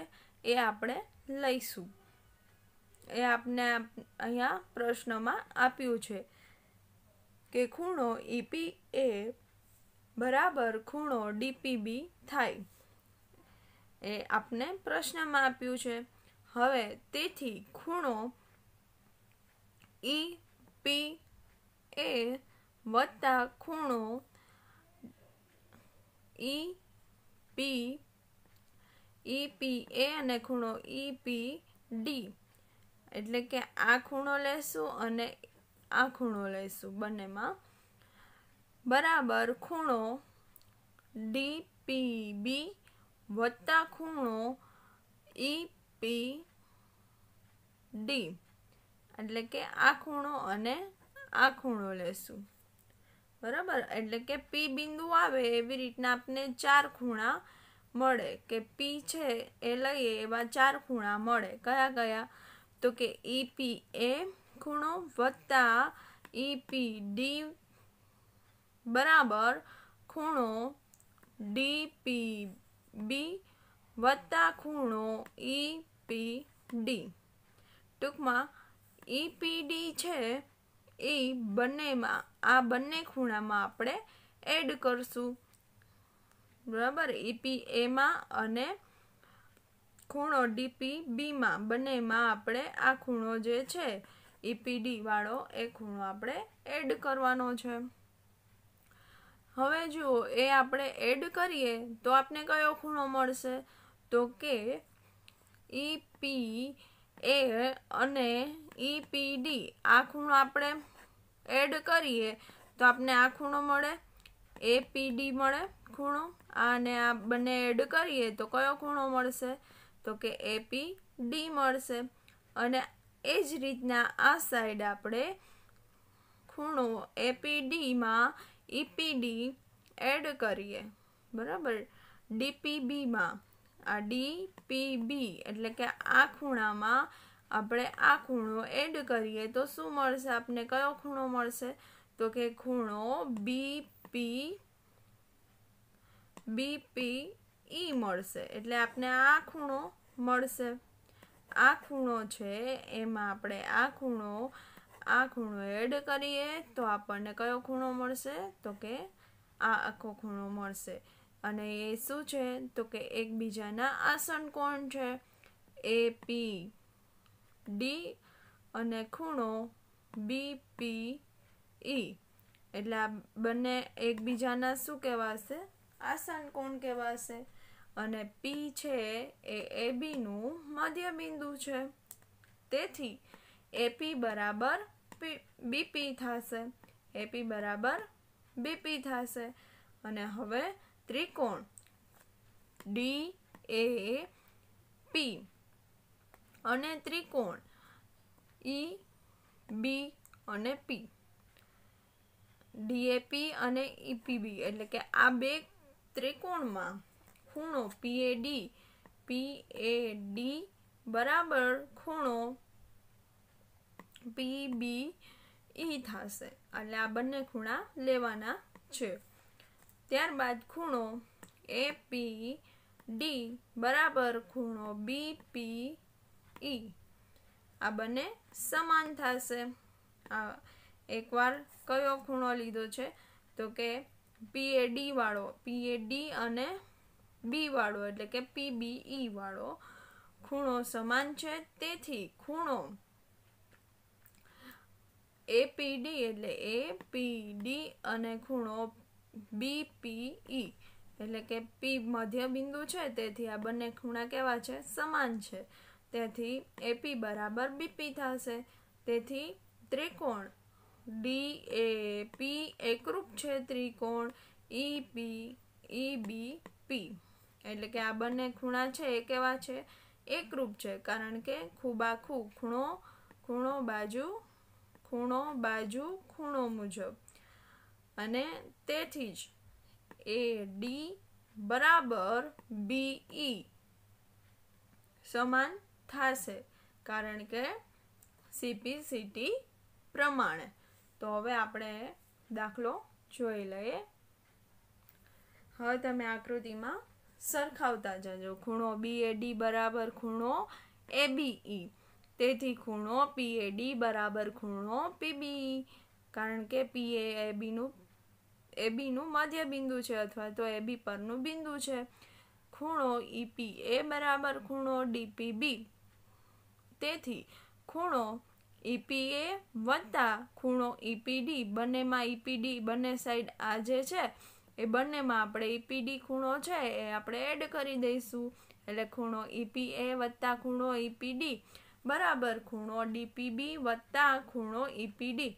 એ આપણે લઈશું એ આપને અહીંયા પ્રશ્નમાં આપ્યું છે કે ખૂણો ઈપી e એ બરાબર ખૂણો ડીપીબી થાય એ આપને પ્રશ્નમાં આપ્યું છે હવે તેથી ખૂણો ઈ e પી એ વત્તા ખૂણો ઈ પી ઈ પી એ અને ખૂણો ઈ પી ડી એટલે કે આ ખૂણો લેશું અને આ ખૂણો લેશું બંનેમાં બરાબર ખૂણો ડી પી બી વત્તા ખૂણો ઈ e પી ડી એટલે કે આ ખૂણો અને આ ખૂણો લેશું બરાબર એટલે કે પી બિંદુ આવે એવી રીતના આપને ચાર ખૂણા મળે કે પી છે એ લઈએ એવા ચાર ખૂણા મળે કયા કયા તો કે ઈ e, એ ખૂણો વત્તા ઈ પી ડી બરાબર ખૂણો ડી પી બી વત્તા ખૂણો ઈ e, ઈપીડી ટૂંકમાં ઈપીડી e છે એ બંનેમાં આ બંને ખૂણામાં આપણે એડ કરશું બરાબર ઈપી e એમાં અને ખૂણો ડીપી બીમાં બંનેમાં આપણે આ ખૂણો જે છે ઈપીડી e વાળો એ ખૂણો આપણે એડ કરવાનો છે હવે જુઓ એ આપણે એડ કરીએ તો આપને કયો ખૂણો મળશે તો કે ઈપી એ અને ઈપીડી આ ખૂણો આપણે એડ કરીએ તો આપણે આ ખૂણો મળે એપીડી મળે ખૂણો અને આ બંને એડ કરીએ તો કયો ખૂણો મળશે તો કે એપી ડી મળશે અને એ જ રીતના આ સાઈડ આપણે ખૂણો એપીડીમાં ઈપીડી એડ કરીએ બરાબર ડીપીબીમાં આ ડી પી બી એટલે કે આ ખૂણામાં આપણે આ ખૂણો એડ કરીએ તો શું મળશે આપને કયો ખૂણો મળશે તો કે ખૂણો બી પી બી પી ઈ મળશે એટલે આપને આ ખૂણો મળશે આ ખૂણો છે એમાં આપણે આ ખૂણો આ ખૂણો એડ કરીએ તો આપણને કયો ખૂણો મળશે તો કે આ આખો ખૂણો મળશે અને એ શું છે તો કે એકબીજાના આસન કોણ છે એ પી ડી અને ખૂણો બી પી ઈ એટલે આ બંને એકબીજાના શું કહેવાશે આસન કોણ કહેવાશે અને પી છે એ એબીનું બિંદુ છે તેથી એપી બરાબર બીપી થશે એપી બરાબર બીપી થશે અને હવે ત્રિકોણ ડી એ પી અને ત્રિકોણ ઈ બી અને પી ડીએપી અને ઈપીબી એટલે કે આ બે ત્રિકોણમાં ખૂણો પીએડી પીએડી બરાબર ખૂણો પીબી ઈ થશે એટલે આ બંને ખૂણા લેવાના છે ત્યારબાદ ખૂણો એ પી ડી બરાબર ખૂણો બી પી ઈ આ બંને સમાન થશે આ એકવાર કયો ખૂણો લીધો છે તો કે પી એ ડી વાળો પી એ ડી અને બી વાળો એટલે કે પી બી ઈ વાળો ખૂણો સમાન છે તેથી ખૂણો એપીડી એટલે એપીડી અને ખૂણો બીપીઈ એટલે કે પી મધ્ય બિંદુ છે તેથી આ બંને ખૂણા કેવા છે સમાન છે તેથી એપી બરાબર બીપી થશે તેથી ત્રિકોણ ડી એ પી એકરૂપ છે ત્રિકોણ ઈ પી ઈ બી પી એટલે કે આ બંને ખૂણા છે એ કેવા છે એકરૂપ છે કારણ કે ખૂબાખૂ ખૂણો ખૂણો બાજુ ખૂણો બાજુ ખૂણો મુજબ અને તેથી જ એ ડી બરાબર બીઈ સમાન થશે કારણ કે સીપી સીટી પ્રમાણે તો હવે આપણે દાખલો જોઈ લઈએ હવે તમે આકૃતિમાં સરખાવતા જજો ખૂણો બી એ બરાબર ખૂણો એ બીઈ e. તેથી ખૂણો પી એ બરાબર ખૂણો પીબી e. કારણ કે પીએ એ બીનું એબીનું મધ્ય બિંદુ છે અથવા તો એબી પરનું બિંદુ છે ખૂણો ઈપી e એ બરાબર ખૂણો ડીપી બી તેથી ખૂણો ઈપીએ e વત્તા ખૂણો ઈપીડી e બંનેમાં ઈપીડી બંને સાઈડ આ જે છે એ બંનેમાં આપણે ઈપીડી ખૂણો છે એ આપણે એડ કરી દઈશું એટલે ખૂણો ઈપીએ વત્તા ખૂણો ઈપીડી બરાબર ખૂણો ડીપીબી વત્તા ખૂણો ઈપીડી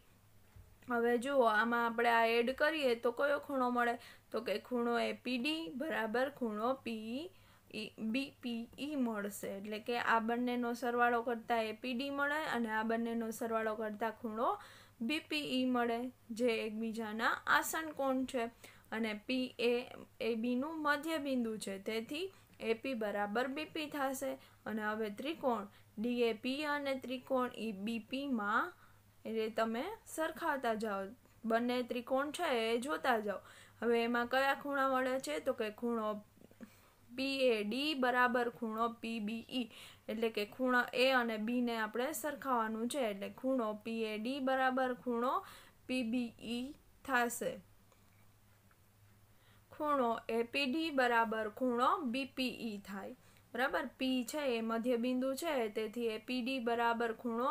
હવે જુઓ આમાં આપણે આ એડ કરીએ તો કયો ખૂણો મળે તો કે ખૂણો એ પીડી બરાબર ખૂણો પી બીપીઈ e, e મળશે એટલે કે આ બંનેનો સરવાળો કરતાં એ પીડી મળે અને આ બંનેનો સરવાળો કરતાં ખૂણો બીપીઈ e મળે જે એકબીજાના આસન કોણ છે અને પી એ એ બીનું મધ્ય બિંદુ છે તેથી એપી બરાબર બીપી થશે અને હવે ત્રિકોણ ડીએપી અને ત્રિકોણ ઈ બીપીમાં એટલે તમે સરખાતા જાઓ બંને ત્રિકોણ છે એ જોતા જાઓ હવે એમાં કયા ખૂણા મળે છે તો કે ખૂણો પી એ ડી બરાબર ખૂણો પી બી ઈ એટલે કે ખૂણો એ અને બીને આપણે સરખાવાનું છે એટલે ખૂણો પી એ ડી બરાબર ખૂણો પી બી ઈ e થશે ખૂણો એપીડી બરાબર ખૂણો બીપીઈ e થાય બરાબર પી છે એ મધ્યબિંદુ છે તેથી એપીડી બરાબર ખૂણો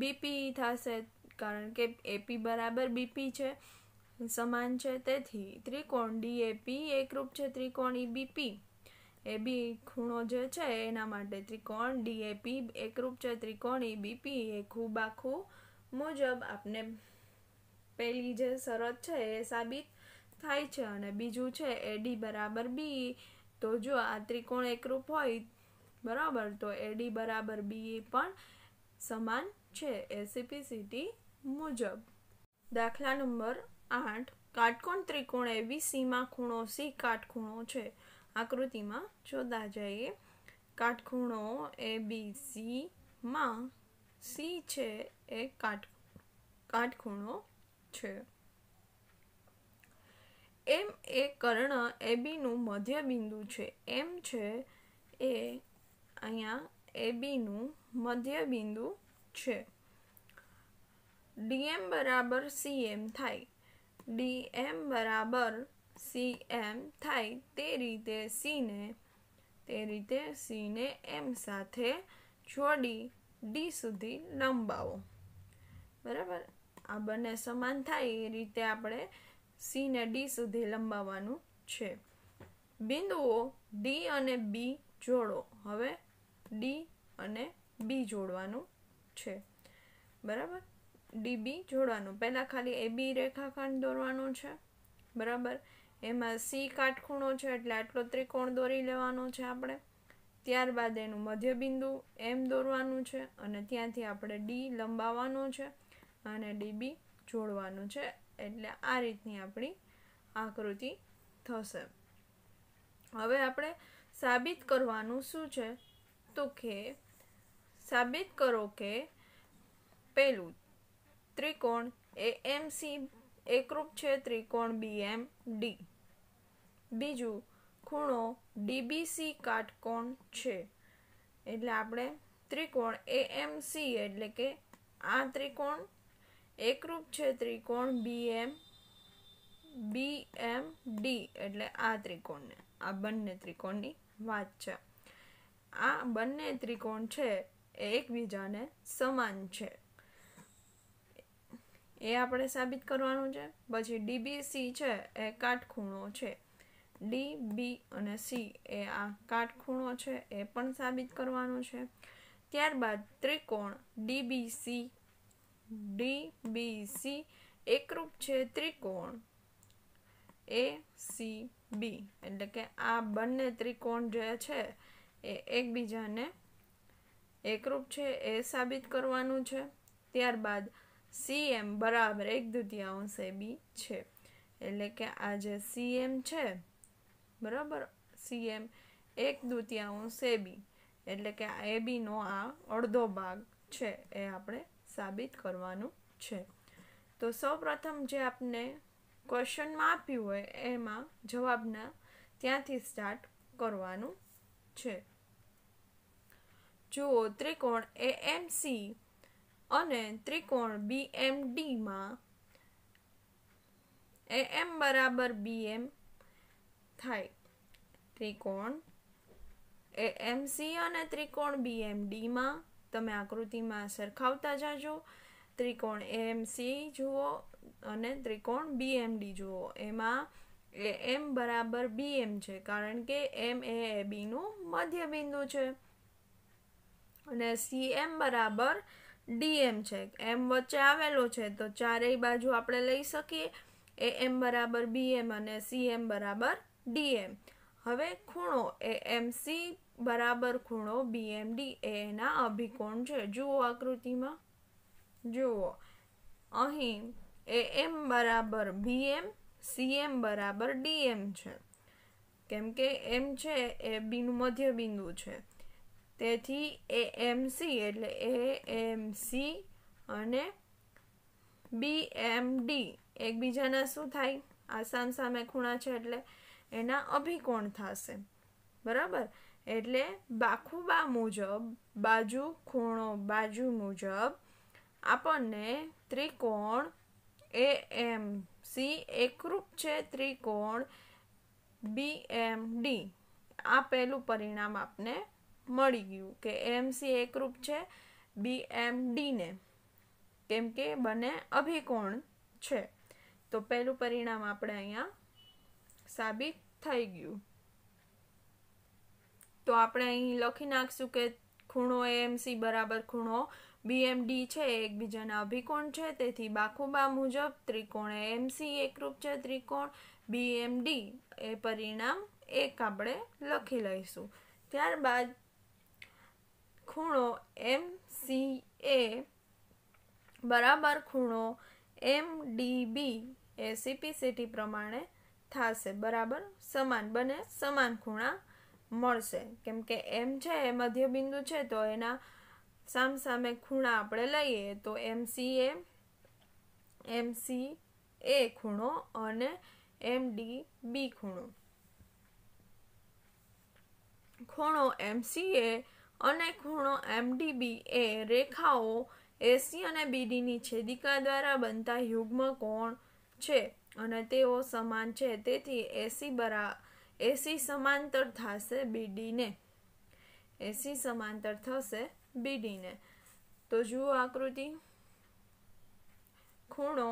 બીપીઈ e થશે કારણ કે એપી બરાબર બીપી છે સમાન છે તેથી ત્રિકોણ ડીએપી એકરૂપ છે ત્રિકોણ બીપી એ બી ખૂણો જે છે એના માટે ત્રિકોણ ડીએપી એકરૂપ છે ત્રિકોણ બીપી એ ખૂબ આખું મુજબ આપને પહેલી જે શરત છે એ સાબિત થાય છે અને બીજું છે એ ડી બરાબર બી તો જો આ ત્રિકોણ એકરૂપ હોય બરાબર તો એડી બરાબર બી પણ સમાન છે એસીપીસીટી મુજબ દાખલા નંબર આઠ કાટકોણ ત્રિકોણ એબીસીમાં ખૂણો સી કાટખૂણો છે આકૃતિમાં જોતા જઈએ કાટખૂણો એ બી સીમાં સી છે એ કાટ કાટખૂણો છે એમ એ કર્ણ એ બીનું બિંદુ છે એમ છે એ અહીંયા એ બીનું બિંદુ છે ડીએમ બરાબર સીએમ થાય ડીએમ બરાબર સીએમ થાય તે રીતે સીને તે રીતે સીને એમ સાથે જોડી ડી સુધી લંબાવો બરાબર આ બંને સમાન થાય એ રીતે આપણે સીને ડી સુધી લંબાવવાનું છે બિંદુઓ ડી અને બી જોડો હવે ડી અને બી જોડવાનું છે બરાબર ડીબી જોડવાનું પહેલાં ખાલી એ બી રેખાખંડ દોરવાનો છે બરાબર એમાં સી કાટખૂણો છે એટલે આટલો ત્રિકોણ દોરી લેવાનો છે આપણે ત્યારબાદ એનું મધ્ય બિંદુ એમ દોરવાનું છે અને ત્યાંથી આપણે ડી લંબાવવાનો છે અને ડીબી જોડવાનું છે એટલે આ રીતની આપણી આકૃતિ થશે હવે આપણે સાબિત કરવાનું શું છે તો કે સાબિત કરો કે પહેલું ત્રિકોણ એએમસી એકરૂપ છે ત્રિકોણ બી એમ ડી બીજું ખૂણો ડીબીસી કાટકોણ છે એટલે આપણે ત્રિકોણ એએમસી એટલે કે આ ત્રિકોણ એકરૂપ છે ત્રિકોણ બી એમ બી એમ ડી એટલે આ ત્રિકોણને આ બંને ત્રિકોણની વાત છે આ બંને ત્રિકોણ છે એકબીજાને સમાન છે એ આપણે સાબિત કરવાનું છે પછી ડીબીસી છે એ કાટખૂણો છે ડી બી અને સી એ આ કાટખૂણો છે એ પણ સાબિત કરવાનું છે ત્યારબાદ ત્રિકોણ ડીબીસી ડીબીસી એકરૂપ છે ત્રિકોણ એ સી બી એટલે કે આ બંને ત્રિકોણ જે છે એ એકબીજાને એકરૂપ છે એ સાબિત કરવાનું છે ત્યારબાદ સી એમ બરાબર એક દ્વિતીયાંશ એ બી છે એટલે કે આ જે સી એમ છે બરાબર સી એમ એક દ્વિતીયાંશ એ બી એટલે કે એ બીનો આ અડધો ભાગ છે એ આપણે સાબિત કરવાનું છે તો સૌપ્રથમ જે આપને ક્વેશ્ચનમાં આપ્યું હોય એમાં જવાબના ત્યાંથી સ્ટાર્ટ કરવાનું છે જુઓ ત્રિકોણ એ એમ સી અને ત્રિકોણ બીએમડીમાં એમ બરાબર બી એમ થાય ત્રિકોણ એ એએમસી અને ત્રિકોણ બી બીએમડીમાં તમે આકૃતિમાં સરખાવતા જાજો ત્રિકોણ એ એએમસી જુઓ અને ત્રિકોણ બીએમડી જુઓ એમાં એ એમ બરાબર બી એમ છે કારણ કે એમ એ એ બીનું મધ્યબિંદુ છે અને સી એમ બરાબર ડીએમ છે એમ વચ્ચે આવેલો છે તો ચારેય બાજુ આપણે લઈ શકીએ એ એમ બરાબર બીએમ અને સીએમ બરાબર ડીએમ હવે ખૂણો એ એમ સી બરાબર ખૂણો બીએમ ડી એ એના અભિકોણ છે જુઓ આકૃતિમાં જુઓ અહીં એ એમ બરાબર બીએમ સીએમ બરાબર ડીએમ છે કેમ કે એમ છે એ બીનું મધ્ય બિંદુ છે તેથી એએમસી એટલે એએમસી અને બીએમડી એકબીજાના શું થાય આ સામે ખૂણા છે એટલે એના અભિકોણ થશે બરાબર એટલે બાખુબા મુજબ બાજુ ખૂણો બાજુ મુજબ આપણને ત્રિકોણ એ એમ સી એકરૂપ છે ત્રિકોણ બી એમ ડી આ પહેલું પરિણામ આપને મળી ગયું કે એમસી એકરૂપ છે બી એમ કેમ કે બંને અભિકોણ છે તો પહેલું પરિણામ આપણે અહીંયા સાબિત થઈ ગયું તો આપણે અહીં લખી નાખશું કે ખૂણો એમસી બરાબર ખૂણો બીએમડી છે એકબીજાના અભિકોણ છે તેથી બાખુબા મુજબ ત્રિકોણ એમસી એકરૂપ છે ત્રિકોણ બીએમડી એ પરિણામ એક આપણે લખી લઈશું ત્યારબાદ ખૂણો એમ સી એ બરાબર ખૂણો એમ ડી બી એ સીપીસીટી પ્રમાણે થશે બરાબર સમાન બને સમાન ખૂણા મળશે કેમ કે એમ છે એ મધ્યબિંદુ છે તો એના સામસામે ખૂણા આપણે લઈએ તો એમ સી એ એમ સી એ ખૂણો અને એમ ડી બી ખૂણો ખૂણો એમ સી એ અને ખૂણો એમડીબી એ રેખાઓ એસી અને બીડીની છેદિકા દ્વારા બનતા યુગ્મ કોણ છે અને તેઓ સમાન છે તેથી એસી બરા એસી સમાંતર થશે બીડીને એસી સમાંતર થશે બીડીને તો જુઓ આકૃતિ ખૂણો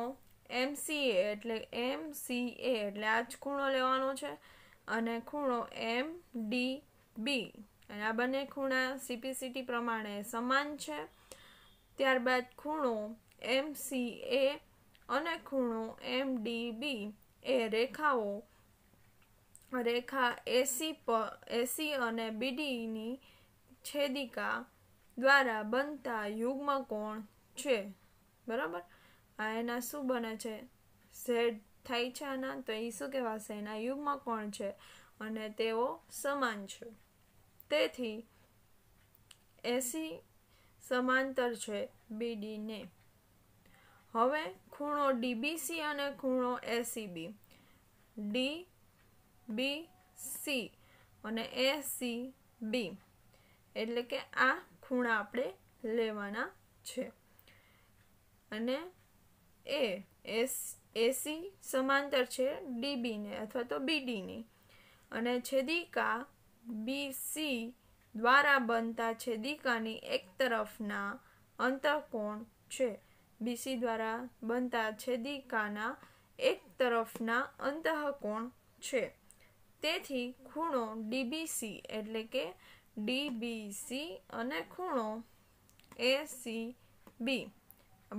એમસીએ એટલે એમ સી એ એટલે આ જ ખૂણો લેવાનો છે અને ખૂણો એમ ડી બી અને આ બંને ખૂણા સીપીસીટી પ્રમાણે સમાન છે ત્યારબાદ ખૂણો એમ એ અને ખૂણો એમ એ રેખાઓ રેખા એસી પર એસી અને બીડીની છેદિકા દ્વારા બનતા યુગ્મ કોણ છે બરાબર આ એના શું બને છે ઝેડ થાય છે આના તો એ શું કહેવાશે એના યુગમાં કોણ છે અને તેઓ સમાન છે તેથી એસી સમાંતર છે બીડીને હવે ખૂણો ડીબીસી અને ખૂણો એસીબી ડી બી સી અને એસી બી એટલે કે આ ખૂણા આપણે લેવાના છે અને એ એસ એસી સમાંતર છે ડીબીને અથવા તો બીડીની અને છેદિકા બીસી દ્વારા બનતા છેદિકાની એક તરફના અંતઃકોણ છે બીસી દ્વારા બનતા છેદિકાના એક તરફના અંતઃકોણ છે તેથી ખૂણો ડીબીસી એટલે કે ડીબીસી અને ખૂણો એ સી બી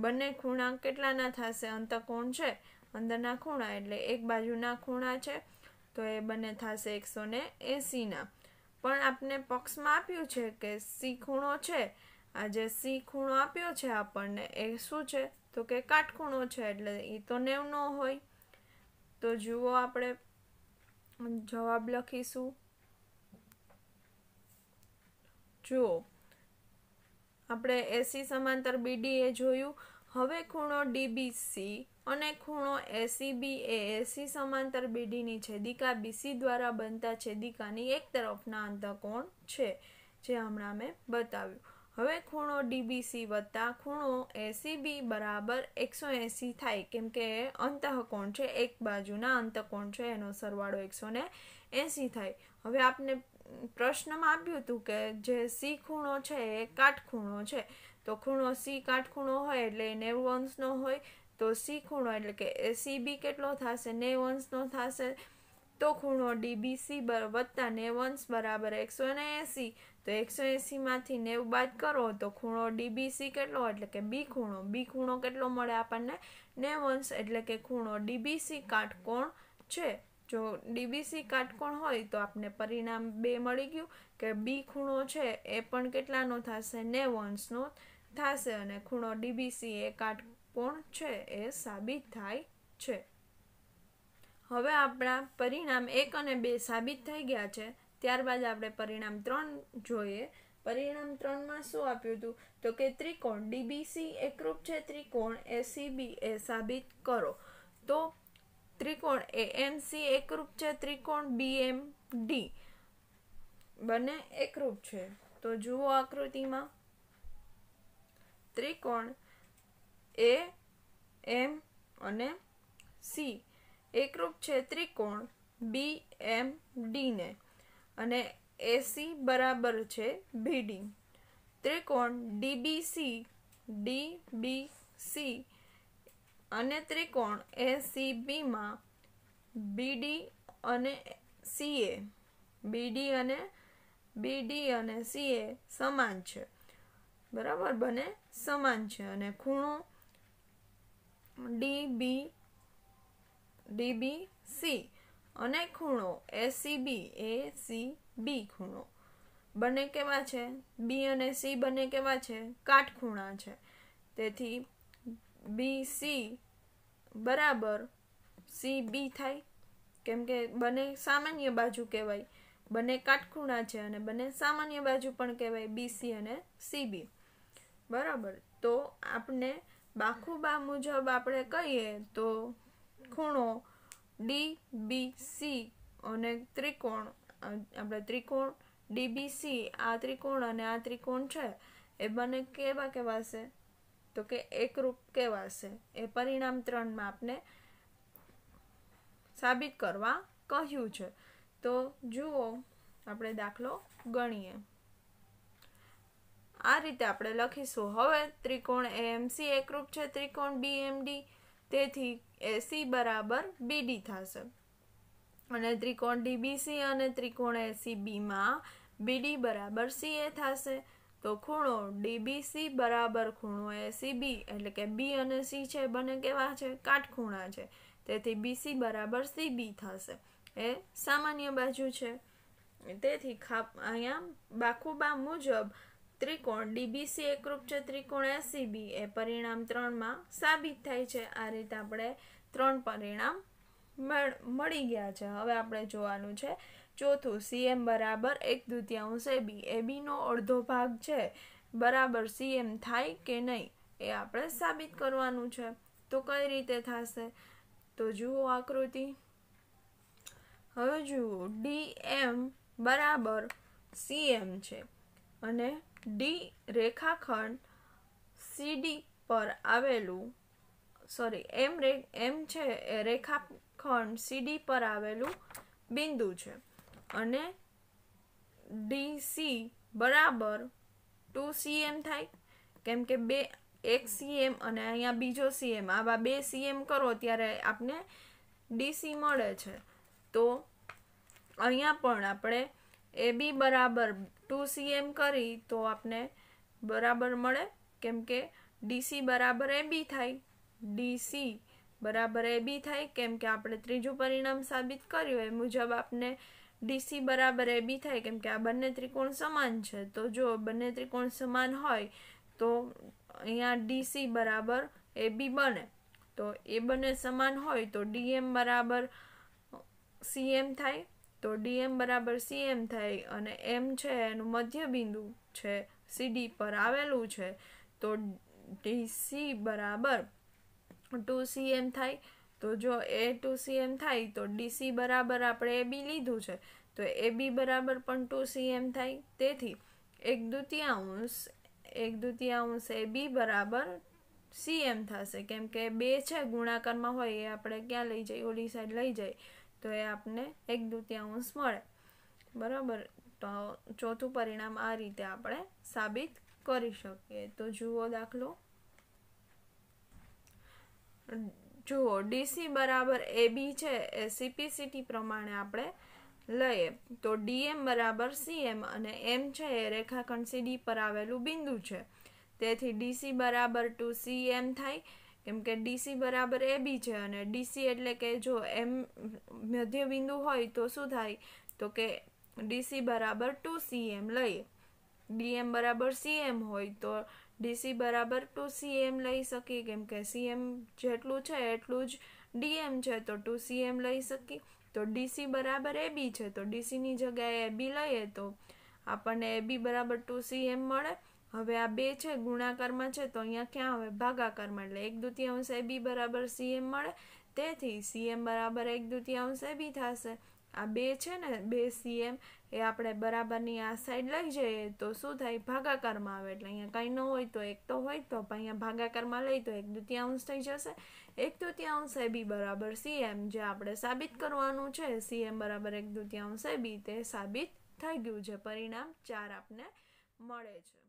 બંને ખૂણા કેટલાના થશે અંતકોણ છે અંદરના ખૂણા એટલે એક બાજુના ખૂણા છે તો એ બંને થશે એકસો ને એંસીના પણ આપણે પક્ષમાં આપ્યું છે કે સી ખૂણો છે આ જે સી ખૂણો આપ્યો છે આપણને એ શું છે તો કે કાટખૂણો છે એટલે એ તો નેવ ન હોય તો જુઓ આપણે જવાબ લખીશું જુઓ આપણે એસી સમાંતર બીડી એ જોયું હવે ખૂણો ડીબીસી અને ખૂણો એસીબી એ એસી સમાંતર બીડીની છેદિકા બીસી દ્વારા બનતા છેદિકાની એક તરફના અંતકોણ છે જે હમણાં મેં બતાવ્યું હવે ખૂણો ડીબીસી વત્તા ખૂણો એસીબી બરાબર એકસો એંસી થાય કેમ કે અંતઃકોણ છે એક બાજુના અંતકોણ છે એનો સરવાળો એકસો ને એંસી થાય હવે આપને પ્રશ્નમાં આપ્યું હતું કે જે સી ખૂણો છે એ કાટખૂણો છે તો ખૂણો સી કાટખૂણો હોય એટલે એ નેવું અંશનો હોય તો સી ખૂણો એટલે કે સી બી કેટલો થશે નેવું અંશનો થશે તો ખૂણો ડીબીસી વત્તા નેવું અંશ બરાબર એકસો ને એંસી તો એકસો એંસીમાંથી નેવું બાદ કરો તો ખૂણો ડીબીસી કેટલો એટલે કે બી ખૂણો બી ખૂણો કેટલો મળે આપણને નેવું અંશ એટલે કે ખૂણો ડીબીસી કાટકોણ છે જો ડીબીસી કાટકોણ હોય તો આપને પરિણામ બે મળી ગયું કે બી ખૂણો છે એ પણ કેટલાનો થશે નેવું અંશનો થશે અને ખૂણો ડીબીસી એ કાટકોણ છે એ સાબિત થાય છે હવે આપણા પરિણામ એક અને બે સાબિત થઈ ગયા છે ત્યારબાદ આપણે પરિણામ ત્રણ જોઈએ પરિણામ ત્રણમાં શું આપ્યું હતું તો કે ત્રિકોણ ડીબીસી એકરૂપ છે ત્રિકોણ એ સીબી એ સાબિત કરો તો ત્રિકોણ એ એમ સી એકરૂપ છે ત્રિકોણ બી એમ ડી બંને એકરૂપ છે તો જુઓ આકૃતિમાં ત્રિકોણ એ એમ અને સી એકરૂપ છે ત્રિકોણ બી એમ ડીને અને એસી બરાબર છે બીડી ત્રિકોણ ડીબીસી ડી બી સી અને ત્રિકોણ એસીબીમાં બીડી અને સીએ બીડી અને બીડી અને સીએ સમાન છે બરાબર બને સમાન છે અને ખૂણો ડી બી ડીબી સી અને ખૂણો એસીબી એ સી બી ખૂણો બંને કેવા છે બી અને સી બંને કેવા છે કાટખૂણા છે તેથી બી સી બરાબર સી બી થાય કેમ કે બંને સામાન્ય બાજુ કહેવાય બંને કાટખૂણા છે અને બંને સામાન્ય બાજુ પણ કહેવાય બીસી અને સીબી બરાબર તો આપણે બાખુબા મુજબ આપણે કહીએ તો ખૂણો ડી બી સી અને ત્રિકોણ આપણે ત્રિકોણ ડીબીસી આ ત્રિકોણ અને આ ત્રિકોણ છે એ બંને કેવા કહેવાશે તો કે એકરૂપ કહેવાશે એ પરિણામ ત્રણમાં આપણે સાબિત કરવા કહ્યું છે તો જુઓ આપણે દાખલો ગણીએ આ રીતે આપણે લખીશું હવે ત્રિકોણ એએમસી એકરૂપ છે ત્રિકોણ બીએમડી તેથી એસી બરાબર બીડી થશે અને ત્રિકોણ ડીબીસી અને ત્રિકોણ એસી બીમાં બીડી બરાબર સીએ થશે તો ખૂણો ડીબીસી બરાબર ખૂણો એસી એટલે કે બી અને સી છે બને કેવા છે કાટખૂણા છે તેથી બીસી બરાબર સી થશે એ સામાન્ય બાજુ છે તેથી ખા અહીંયા બાખુબા મુજબ ત્રિકોણ ડીબીસી એકરૂપ છે ત્રિકોણ એસીબી એ પરિણામ ત્રણમાં સાબિત થાય છે આ રીતે આપણે ત્રણ પરિણામ મળી ગયા છે હવે આપણે જોવાનું છે ચોથું સીએમ બરાબર એક દ્વિતીયાંશ એબી એબીનો અડધો ભાગ છે બરાબર સીએમ થાય કે નહીં એ આપણે સાબિત કરવાનું છે તો કઈ રીતે થશે તો જુઓ આકૃતિ હવે જુઓ ડીએમ બરાબર સીએમ છે અને ડી રેખાખંડ સીડી પર આવેલું સોરી એમ રે એમ છે એ રેખાખંડ સીડી પર આવેલું બિંદુ છે અને ડી સી બરાબર ટુ સીએમ થાય કેમ કે બે એક સીએમ અને અહીંયા બીજો સીએમ આવા બે સીએમ કરો ત્યારે આપને ડીસી મળે છે તો અહીંયા પણ આપણે એ બી બરાબર ટુ સીએમ કરી તો આપને બરાબર મળે કેમ કે ડીસી બરાબર એ બી થાય ડીસી બરાબર એ બી થાય કેમ કે આપણે ત્રીજું પરિણામ સાબિત કર્યું એ મુજબ આપને ડીસી બરાબર એ બી થાય કેમ કે આ બંને ત્રિકોણ સમાન છે તો જો બંને ત્રિકોણ સમાન હોય તો અહીંયા ડીસી બરાબર એ બી બને તો એ બંને સમાન હોય તો ડીએમ બરાબર સીએમ થાય તો ડીએમ બરાબર સીએમ થાય અને એમ છે એનું મધ્ય બિંદુ છે સીડી પર આવેલું છે તો ડીસી બરાબર ટુ સીએમ થાય તો જો એ ટુ સીએમ થાય તો ડીસી બરાબર આપણે એ બી લીધું છે તો એ બી બરાબર પણ ટુ સીએમ થાય તેથી એક દુતિયાંશ એક દુતિયાંશ એ બી બરાબર સીએમ થશે કેમ કે બે છે ગુણાકારમાં હોય એ આપણે ક્યાં લઈ જઈએ ઓલી સાઈડ લઈ જઈએ તો એ આપણને એક દૃતીયાંશ મળે બરાબર તો ચોથું પરિણામ આ રીતે આપણે સાબિત કરી શકીએ તો જુઓ દાખલો જુઓ ડીસી બરાબર એ બી છે એ સીપીસીટી પ્રમાણે આપણે લઈએ તો ડીએમ બરાબર સીએમ અને એમ છે એ રેખાખંડ સીડી પર આવેલું બિંદુ છે તેથી ડીસી બરાબર ટુ સીએમ થાય કેમ કે ડીસી બરાબર એ બી છે અને ડીસી એટલે કે જો એમ મધ્યબિંદુ હોય તો શું થાય તો કે ડીસી બરાબર ટુ સીએમ લઈએ ડીએમ બરાબર સીએમ હોય તો ડીસી બરાબર ટુ સીએમ લઈ શકીએ કેમ કે સીએમ જેટલું છે એટલું જ ડીએમ છે તો ટુ સીએમ લઈ શકીએ તો ડીસી બરાબર એ બી છે તો ડીસીની જગ્યાએ એ બી લઈએ તો આપણને એ બી બરાબર ટુ સીએમ મળે હવે આ બે છે ગુણાકારમાં છે તો અહીંયા ક્યાં આવે ભાગાકારમાં એટલે એક દુતિયાંશ એ બી બરાબર સીએમ મળે તેથી સીએમ બરાબર એક દુતિયાંશ એ બી થશે આ બે છે ને બે સીએમ એ આપણે બરાબરની આ સાઈડ લઈ જઈએ તો શું થાય ભાગાકારમાં આવે એટલે અહીંયા કંઈ ન હોય તો એક તો હોય તો અહીંયા ભાગાકારમાં લઈ તો એક દુતિયાંશ થઈ જશે એક દુતિયાંશ એ બી બરાબર સીએમ જે આપણે સાબિત કરવાનું છે સીએમ બરાબર એક દુતિયાંશ એ બી તે સાબિત થઈ ગયું છે પરિણામ ચાર આપને મળે છે